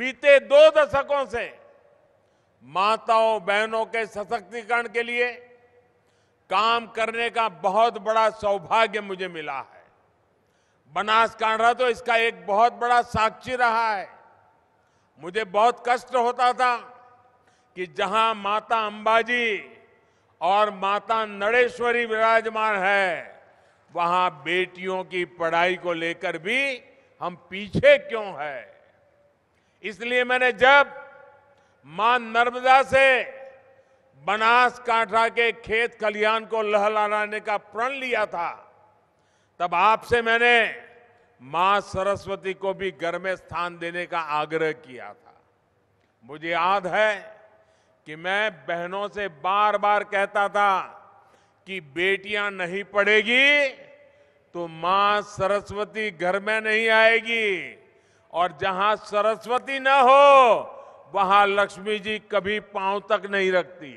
बीते दो दशकों से माताओं बहनों के सशक्तिकरण के लिए काम करने का बहुत बड़ा सौभाग्य मुझे मिला है बनासकांठा तो इसका एक बहुत बड़ा साक्षी रहा है मुझे बहुत कष्ट होता था कि जहां माता अंबाजी और माता नड़ेश्वरी विराजमान है वहां बेटियों की पढ़ाई को लेकर भी हम पीछे क्यों हैं इसलिए मैंने जब मां नर्मदा से बनासकांठा के खेत कल्याण को लहलाने का प्रण लिया था तब आपसे मैंने मां सरस्वती को भी घर में स्थान देने का आग्रह किया था मुझे याद है कि मैं बहनों से बार बार कहता था कि बेटियां नहीं पढ़ेगी तो मां सरस्वती घर में नहीं आएगी और जहां सरस्वती न हो वहां लक्ष्मी जी कभी पांव तक नहीं रखती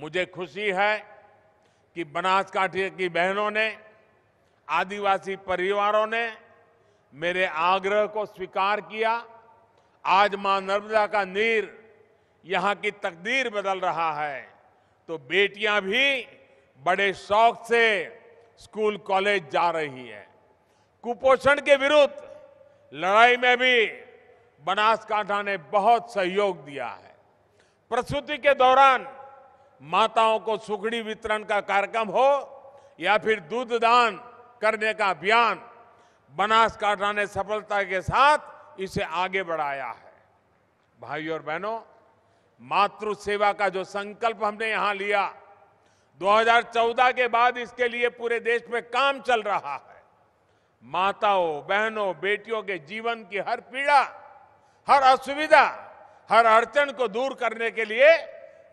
मुझे खुशी है कि बनासकाठिया की बहनों ने आदिवासी परिवारों ने मेरे आग्रह को स्वीकार किया आज मां नर्मदा का नीर यहाँ की तकदीर बदल रहा है तो बेटियां भी बड़े शौक से स्कूल कॉलेज जा रही है कुपोषण के विरुद्ध लड़ाई में भी बनासकांठा ने बहुत सहयोग दिया है प्रसूति के दौरान माताओं को सुखड़ी वितरण का कार्यक्रम हो या फिर दूध दान करने का अभियान बनासकांठा ने सफलता के साथ इसे आगे बढ़ाया है भाइयों और बहनों मातृ सेवा का जो संकल्प हमने यहां लिया 2014 के बाद इसके लिए पूरे देश में काम चल रहा है माताओं बहनों बेटियों के जीवन की हर पीड़ा हर असुविधा हर अड़चन को दूर करने के लिए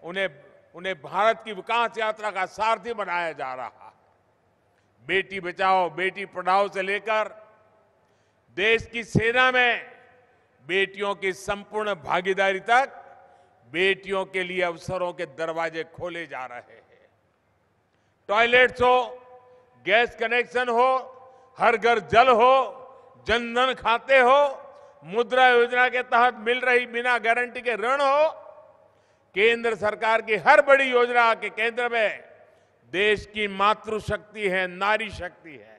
उन्हें उन्हें भारत की विकास यात्रा का सारथी बनाया जा रहा है बेटी बचाओ बेटी पढ़ाओ से लेकर देश की सेना में बेटियों की संपूर्ण भागीदारी तक बेटियों के लिए अवसरों के दरवाजे खोले जा रहे हैं टॉयलेट्स हो गैस कनेक्शन हो हर घर जल हो जनधन खाते हो मुद्रा योजना के तहत मिल रही बिना गारंटी के ऋण हो केंद्र सरकार की हर बड़ी योजना के केंद्र में देश की मातृशक्ति है नारी शक्ति है